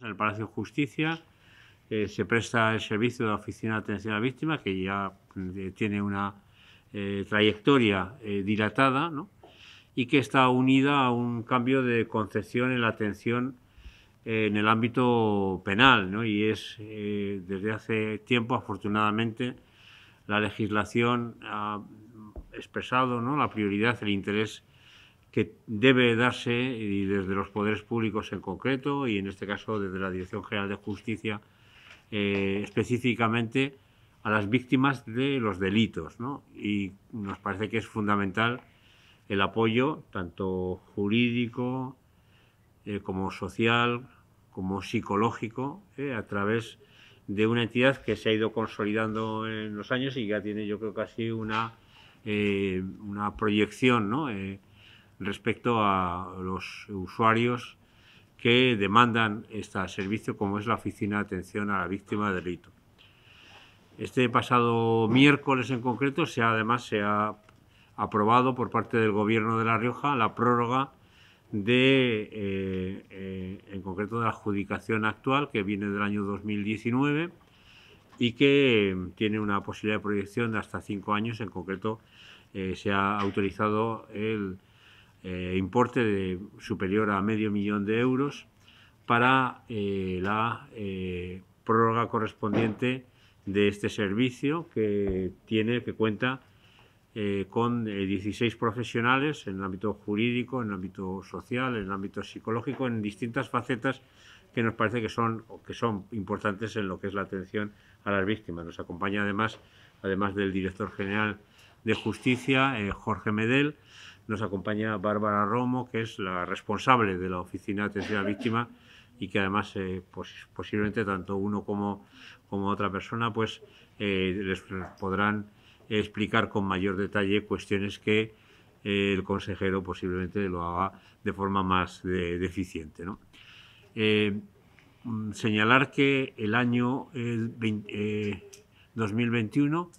En el Palacio de Justicia eh, se presta el servicio de Oficina de Atención a la Víctima, que ya eh, tiene una eh, trayectoria dilatada, y que está unida a un cambio de concepción en la atención en el ámbito penal. Y es, desde hace tiempo, afortunadamente, la legislación ha expresado ¿no? la prioridad, el interés que debe darse, y desde los poderes públicos en concreto, y en este caso desde la Dirección General de Justicia eh, específicamente, a las víctimas de los delitos. Y nos parece que es fundamental el apoyo, tanto jurídico eh, como social, como psicológico, eh, a través de una entidad que se ha ido consolidando en los años y ya tiene, yo creo, casi una, una proyección, ¿no? respecto a los usuarios que demandan este servicio, como es la Oficina de Atención a la Víctima de Delito. Este pasado miércoles en concreto, se ha, además, se ha aprobado por parte del Gobierno de La Rioja la prórroga de, eh, eh, en concreto, de la adjudicación actual, que viene del año 2019 y que em, tiene una posibilidad de proyección de hasta cinco años. En concreto, eh, se ha autorizado el eh, importe de, superior a medio millón de euros para eh, la eh, prórroga correspondiente de este servicio que tiene, que cuenta con 16 profesionales en el ámbito jurídico, en el ámbito social, en el ámbito psicológico, en distintas facetas que nos parece que son, que son importantes en lo que es la atención a las víctimas. Nos acompaña además, además del director general de justicia, Jorge Medel, nos acompaña Bárbara Romo, que es la responsable de la Oficina de Atención a la Víctima y que además eh, pues, posiblemente tanto uno como, como otra persona pues eh, les podrán explicar con mayor detalle cuestiones que eh, el consejero posiblemente lo haga de forma más deficiente. Mm, señalar que el año 2021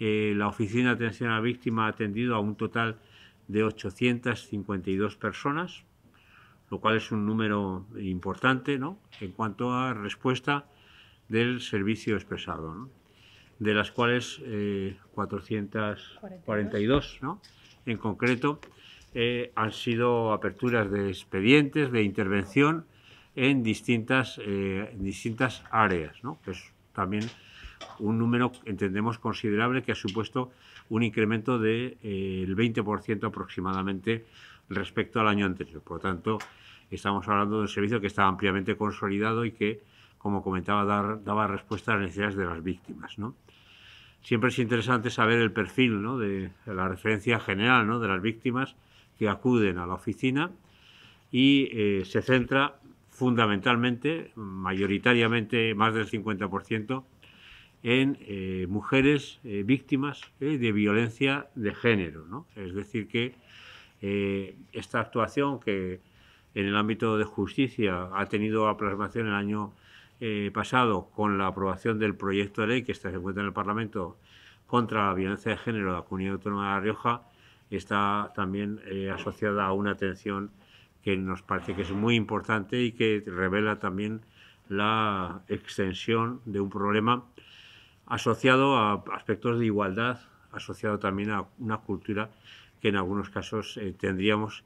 la Oficina de Atención a la Víctima ha atendido a un total de 852 personas, lo cual es un número importante ¿no? en cuanto a respuesta del servicio expresado, de las cuales 442 eh, en concreto eh, han sido aperturas de expedientes de intervención en distintas, eh, distintas áreas, que es también un número, entendemos, considerable que ha supuesto un incremento del de, 20% eh, aproximadamente respecto al año anterior. Por lo tanto, estamos hablando de un servicio que está ampliamente consolidado y que, como comentaba, daba respuesta a las necesidades de las víctimas. ¿no? Siempre es interesante saber el perfil ¿no? de, la referencia general ¿no? de las víctimas que acuden a la oficina y eh, se centra fundamentalmente, mayoritariamente, más del 50%, en eh, mujeres eh, víctimas eh, de violencia de género. Es decir, que esta actuación que en el ámbito de justicia ha tenido aplasmación el año pasado con la aprobación del proyecto de ley que está, se encuentra en el Parlamento contra la violencia de género de la Comunidad Autónoma de La Rioja, está también asociada a una atención que nos parece que es muy importante y que revela también la extensión de un problema asociado a aspectos de igualdad, asociado también a una cultura que en algunos casos eh, tendríamos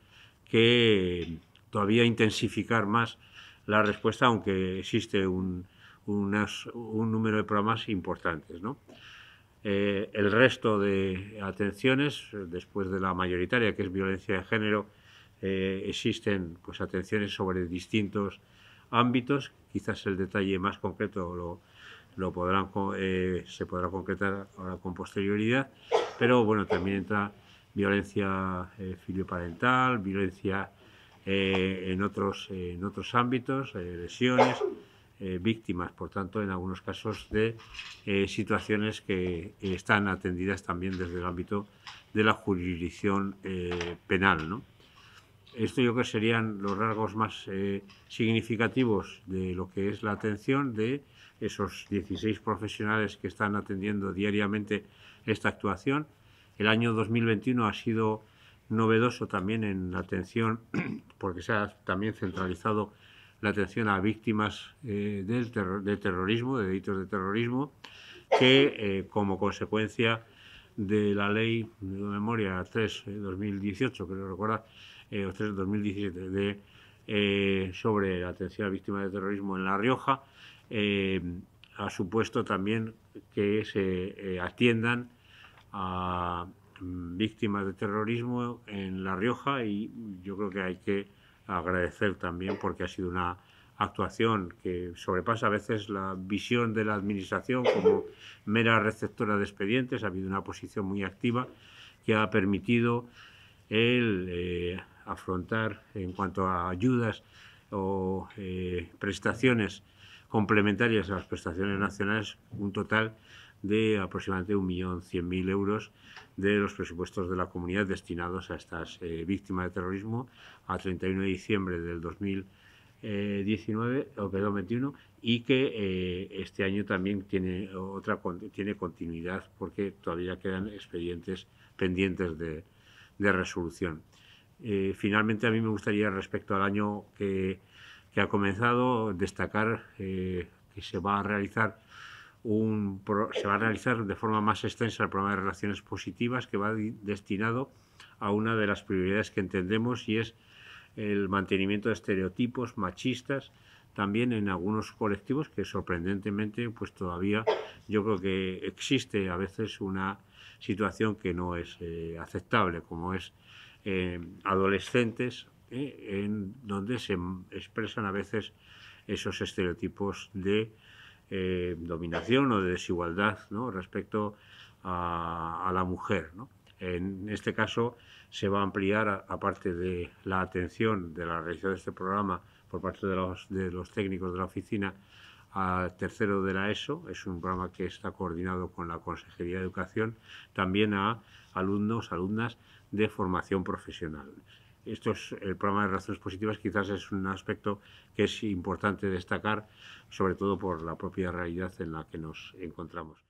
que eh, todavía intensificar más la respuesta, aunque existe un, número de programas importantes. Eh, el resto de atenciones, después de la mayoritaria, que es violencia de género, existen pues, atenciones sobre distintos ámbitos. Quizás el detalle más concreto lo, lo podrán, eh, se podrá concretar ahora con posterioridad, pero bueno, también entra violencia eh, filioparental, violencia eh, en, otros, en otros ámbitos, lesiones, víctimas, por tanto, en algunos casos de situaciones que están atendidas también desde el ámbito de la jurisdicción penal. Esto yo creo que serían los rasgos más significativos de lo que es la atención de esos 16 profesionales que están atendiendo diariamente esta actuación. El año 2021 ha sido novedoso también en la atención, porque se ha también centralizado la atención a víctimas eh, de terrorismo, de delitos de terrorismo, que eh, como consecuencia de la ley de memoria 3 que 2018, creo recordar, eh, o 3 2017, sobre la atención a víctimas de terrorismo en La Rioja, eh, ha supuesto también que se eh, atiendan a mm, víctimas de terrorismo en La Rioja y yo creo que hay que agradecer también porque ha sido una actuación que sobrepasa a veces la visión de la Administración como mera receptora de expedientes. Ha habido una posición muy activa que ha permitido el eh, afrontar en cuanto a ayudas o prestaciones complementarias a las prestaciones nacionales, un total de aproximadamente 1.100.000 euros de los presupuestos de la comunidad destinados a estas eh, víctimas de terrorismo a 31 de diciembre del 2019, eh, o perdón, 21, y que eh, este año también tiene, otra, tiene continuidad porque todavía quedan expedientes pendientes de, resolución. finalmente, a mí me gustaría, respecto al año que que ha comenzado, a destacar eh, que se va a realizar un se va a realizar de forma más extensa el programa de relaciones positivas que va destinado a una de las prioridades que entendemos y es el mantenimiento de estereotipos machistas también en algunos colectivos que sorprendentemente pues todavía yo creo que existe a veces una situación que no es eh, aceptable como es eh, adolescentes en, donde se expresan a veces esos estereotipos de eh, dominación o de desigualdad respecto a, la mujer. En este caso se va a ampliar, aparte de la atención de la realización de este programa por parte de los, técnicos de la oficina, al tercero de la ESO, es un programa que está coordinado con la Consejería de Educación, también a alumnos, alumnas de formación profesional esto es el programa de Relaciones positivas, quizás es un aspecto que es importante destacar, sobre todo por la propia realidad en la que nos encontramos.